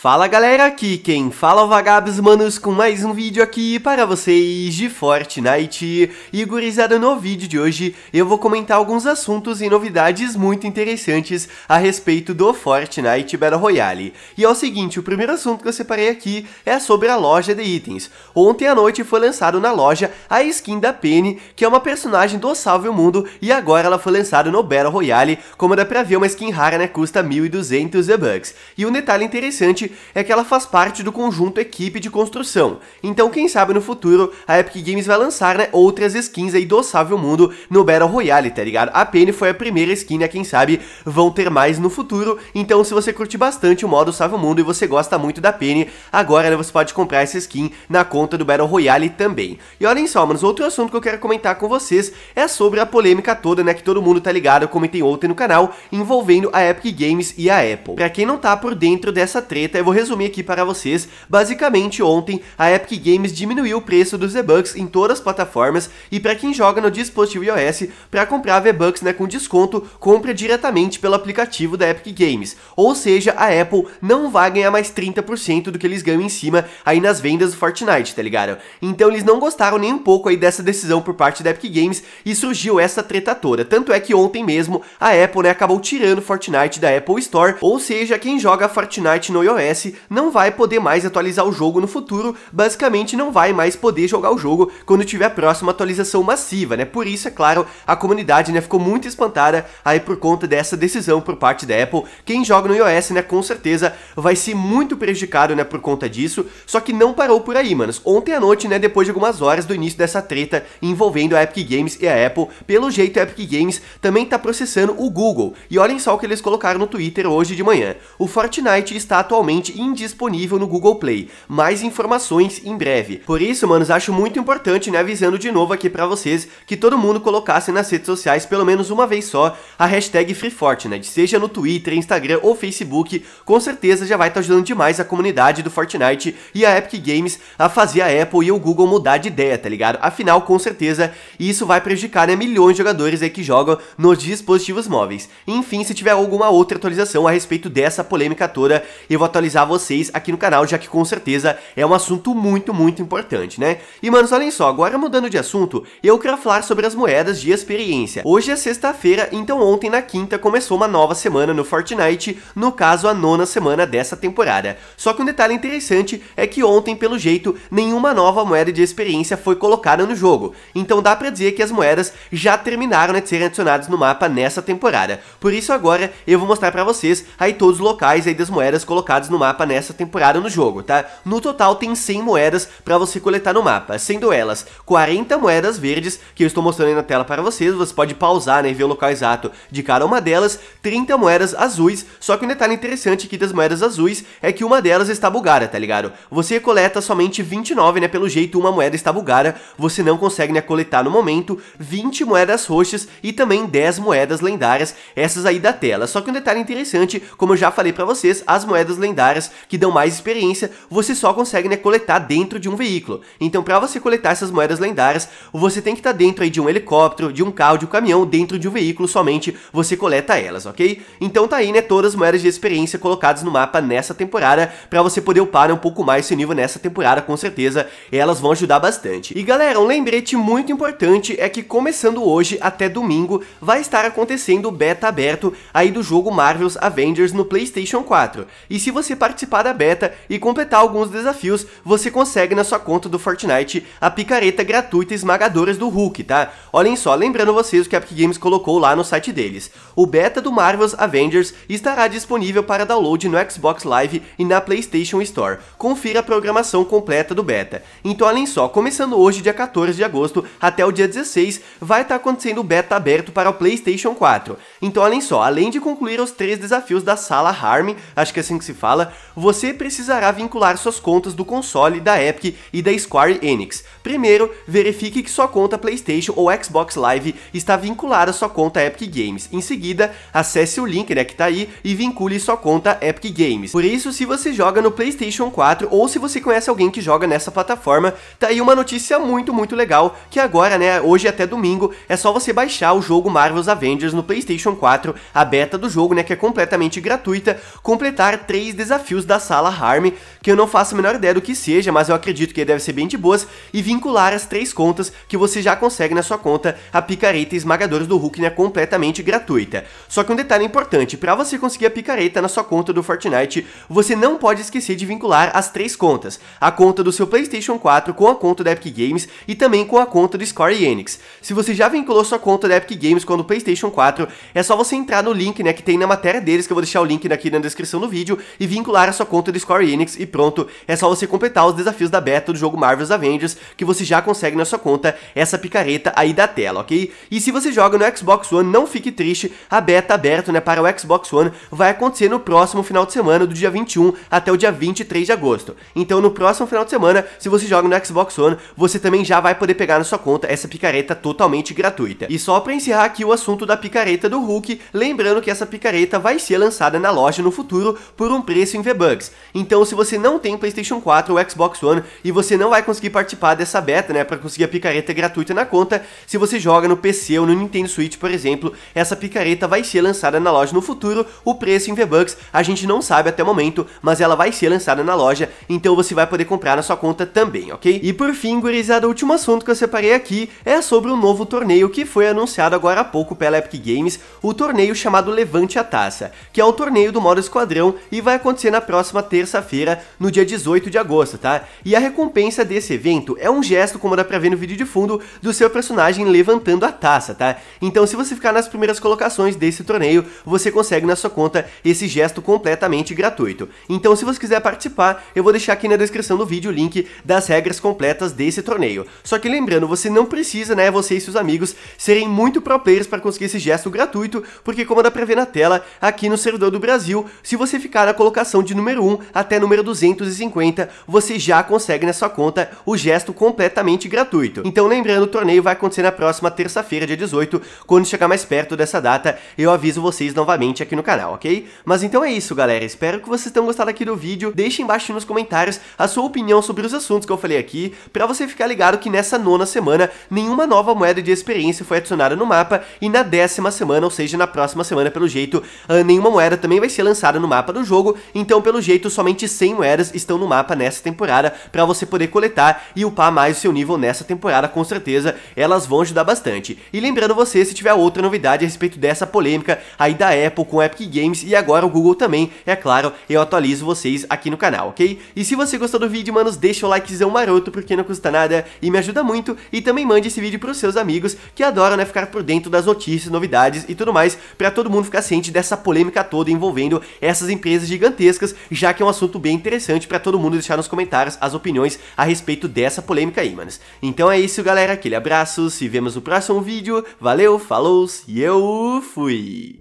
Fala galera, aqui quem fala é o Vagabos Manos com mais um vídeo aqui para vocês de Fortnite. E gurizada, no vídeo de hoje eu vou comentar alguns assuntos e novidades muito interessantes a respeito do Fortnite Battle Royale. E é o seguinte, o primeiro assunto que eu separei aqui é sobre a loja de itens. Ontem à noite foi lançado na loja a skin da Penny, que é uma personagem do Salve o Mundo, e agora ela foi lançada no Battle Royale, como dá pra ver uma skin rara, né, custa 1.200 V-Bucks. E um detalhe interessante é que ela faz parte do conjunto equipe de construção. Então, quem sabe no futuro a Epic Games vai lançar né, outras skins aí do Salve Mundo no Battle Royale, tá ligado? A Penny foi a primeira skin, né? Quem sabe vão ter mais no futuro. Então, se você curte bastante o modo Salve Mundo e você gosta muito da Penny, agora né, você pode comprar essa skin na conta do Battle Royale também. E olhem só, mano, outro assunto que eu quero comentar com vocês é sobre a polêmica toda, né? Que todo mundo tá ligado, eu comentei ontem no canal, envolvendo a Epic Games e a Apple. Pra quem não tá por dentro dessa treta, eu vou resumir aqui para vocês. Basicamente, ontem, a Epic Games diminuiu o preço dos V-Bucks em todas as plataformas e para quem joga no dispositivo iOS, para comprar V-Bucks né, com desconto, compra diretamente pelo aplicativo da Epic Games. Ou seja, a Apple não vai ganhar mais 30% do que eles ganham em cima aí nas vendas do Fortnite, tá ligado? Então eles não gostaram nem um pouco aí dessa decisão por parte da Epic Games e surgiu essa treta toda. Tanto é que ontem mesmo a Apple né, acabou tirando Fortnite da Apple Store, ou seja, quem joga Fortnite no iOS iOS não vai poder mais atualizar o jogo no futuro, basicamente não vai mais poder jogar o jogo quando tiver a próxima atualização massiva, né? Por isso, é claro, a comunidade né, ficou muito espantada aí por conta dessa decisão por parte da Apple. Quem joga no iOS, né, com certeza vai ser muito prejudicado, né, por conta disso. Só que não parou por aí, manos. Ontem à noite, né, depois de algumas horas do início dessa treta envolvendo a Epic Games e a Apple, pelo jeito a Epic Games também tá processando o Google. E olhem só o que eles colocaram no Twitter hoje de manhã. O Fortnite está atualmente atualmente indisponível no Google Play. Mais informações em breve. Por isso, manos, acho muito importante, né, avisando de novo aqui para vocês, que todo mundo colocasse nas redes sociais, pelo menos uma vez só, a hashtag FreeFortnite, né, seja no Twitter, Instagram ou Facebook, com certeza já vai estar tá ajudando demais a comunidade do Fortnite e a Epic Games a fazer a Apple e o Google mudar de ideia, tá ligado? Afinal, com certeza, isso vai prejudicar, né, milhões de jogadores aí que jogam nos dispositivos móveis. Enfim, se tiver alguma outra atualização a respeito dessa polêmica toda, eu vou atualizar atualizar vocês aqui no canal, já que com certeza é um assunto muito, muito importante, né? E, manos, olhem só, agora mudando de assunto, eu quero falar sobre as moedas de experiência. Hoje é sexta-feira, então ontem na quinta começou uma nova semana no Fortnite, no caso a nona semana dessa temporada. Só que um detalhe interessante é que ontem, pelo jeito, nenhuma nova moeda de experiência foi colocada no jogo, então dá pra dizer que as moedas já terminaram né, de serem adicionadas no mapa nessa temporada. Por isso agora eu vou mostrar pra vocês aí todos os locais aí das moedas colocadas no no mapa nessa temporada no jogo, tá? No total tem 100 moedas para você coletar no mapa, sendo elas 40 moedas verdes, que eu estou mostrando aí na tela para vocês, você pode pausar né, e ver o local exato de cada uma delas, 30 moedas azuis, só que um detalhe interessante aqui das moedas azuis é que uma delas está bugada, tá ligado? Você coleta somente 29, né, pelo jeito uma moeda está bugada, você não consegue né, coletar no momento, 20 moedas roxas e também 10 moedas lendárias, essas aí da tela. Só que um detalhe interessante, como eu já falei para vocês, as moedas lendárias caras que dão mais experiência, você só consegue né, coletar dentro de um veículo. Então para você coletar essas moedas lendárias, você tem que estar tá dentro aí de um helicóptero, de um carro, de um caminhão, dentro de um veículo somente você coleta elas, ok? Então tá aí né, todas as moedas de experiência colocadas no mapa nessa temporada, para você poder upar né, um pouco mais seu nível nessa temporada, com certeza elas vão ajudar bastante. E galera, um lembrete muito importante é que começando hoje até domingo, vai estar acontecendo o beta aberto aí do jogo Marvel's Avengers no Playstation 4. E se você você participar da beta e completar alguns desafios, você consegue na sua conta do Fortnite a picareta gratuita esmagadores do Hulk, tá? Olhem só, lembrando vocês o que a Epic Games colocou lá no site deles. O beta do Marvel's Avengers estará disponível para download no Xbox Live e na PlayStation Store. Confira a programação completa do beta. Então olhem só, começando hoje, dia 14 de agosto, até o dia 16, vai estar tá acontecendo o beta aberto para o PlayStation 4. Então olhem só, além de concluir os três desafios da sala Harm, acho que é assim que se fala, fala, você precisará vincular suas contas do console, da Epic e da Square Enix. Primeiro, verifique que sua conta PlayStation ou Xbox Live está vinculada à sua conta Epic Games. Em seguida, acesse o link né, que está aí e vincule sua conta Epic Games. Por isso, se você joga no PlayStation 4 ou se você conhece alguém que joga nessa plataforma, tá aí uma notícia muito, muito legal, que agora, né, hoje até domingo, é só você baixar o jogo Marvel's Avengers no PlayStation 4, a beta do jogo, né, que é completamente gratuita, completar três desafios da sala Harm, que eu não faço a menor ideia do que seja, mas eu acredito que deve ser bem de boas, e vincular as três contas que você já consegue na sua conta a picareta esmagadores do é completamente gratuita. Só que um detalhe importante, para você conseguir a picareta na sua conta do Fortnite, você não pode esquecer de vincular as três contas, a conta do seu Playstation 4 com a conta da Epic Games e também com a conta do Square Enix. Se você já vinculou sua conta da Epic Games com o Playstation 4, é só você entrar no link né, que tem na matéria deles, que eu vou deixar o link aqui na descrição do vídeo, e vir vincular a sua conta do Square Enix e pronto, é só você completar os desafios da beta do jogo Marvel's Avengers que você já consegue na sua conta essa picareta aí da tela, ok? E se você joga no Xbox One, não fique triste, a beta aberta né, para o Xbox One vai acontecer no próximo final de semana, do dia 21 até o dia 23 de agosto. Então no próximo final de semana, se você joga no Xbox One, você também já vai poder pegar na sua conta essa picareta totalmente gratuita. E só para encerrar aqui o assunto da picareta do Hulk, lembrando que essa picareta vai ser lançada na loja no futuro por um preço preço em V-Bucks. Então, se você não tem PlayStation 4 ou Xbox One e você não vai conseguir participar dessa beta, né, para conseguir a picareta gratuita na conta, se você joga no PC ou no Nintendo Switch, por exemplo, essa picareta vai ser lançada na loja no futuro. O preço em V-Bucks a gente não sabe até o momento, mas ela vai ser lançada na loja, então você vai poder comprar na sua conta também, ok? E por fim, gurizada, o último assunto que eu separei aqui é sobre o um novo torneio que foi anunciado agora há pouco pela Epic Games, o torneio chamado Levante a Taça, que é o torneio do modo esquadrão e vai acontecer acontecer na próxima terça-feira, no dia 18 de agosto, tá? E a recompensa desse evento é um gesto, como dá pra ver no vídeo de fundo, do seu personagem levantando a taça, tá? Então se você ficar nas primeiras colocações desse torneio, você consegue na sua conta esse gesto completamente gratuito. Então se você quiser participar, eu vou deixar aqui na descrição do vídeo o link das regras completas desse torneio. Só que lembrando, você não precisa, né, você e seus amigos serem muito pro players para conseguir esse gesto gratuito, porque como dá pra ver na tela, aqui no servidor do Brasil, se você ficar na colocação de número 1 até número 250, você já consegue na sua conta o gesto completamente gratuito. Então lembrando, o torneio vai acontecer na próxima terça-feira, dia 18, quando chegar mais perto dessa data, eu aviso vocês novamente aqui no canal, ok? Mas então é isso, galera, espero que vocês tenham gostado aqui do vídeo, deixem embaixo nos comentários a sua opinião sobre os assuntos que eu falei aqui, para você ficar ligado que nessa nona semana, nenhuma nova moeda de experiência foi adicionada no mapa, e na décima semana, ou seja, na próxima semana, pelo jeito, ah, nenhuma moeda também vai ser lançada no mapa do jogo, então, pelo jeito, somente 100 moedas estão no mapa nessa temporada para você poder coletar e upar mais o seu nível nessa temporada, com certeza elas vão ajudar bastante. E lembrando você, se tiver outra novidade a respeito dessa polêmica aí da Apple com Epic Games e agora o Google também, é claro, eu atualizo vocês aqui no canal, ok? E se você gostou do vídeo, manos, deixa o likezão maroto porque não custa nada e me ajuda muito e também mande esse vídeo para os seus amigos que adoram, né, ficar por dentro das notícias, novidades e tudo mais, para todo mundo ficar ciente dessa polêmica toda envolvendo essas empresas gigantescas gigantescas, já que é um assunto bem interessante para todo mundo deixar nos comentários as opiniões a respeito dessa polêmica aí, manos. Então é isso, galera. Aquele abraço, se vemos no próximo vídeo. Valeu, falou e eu fui!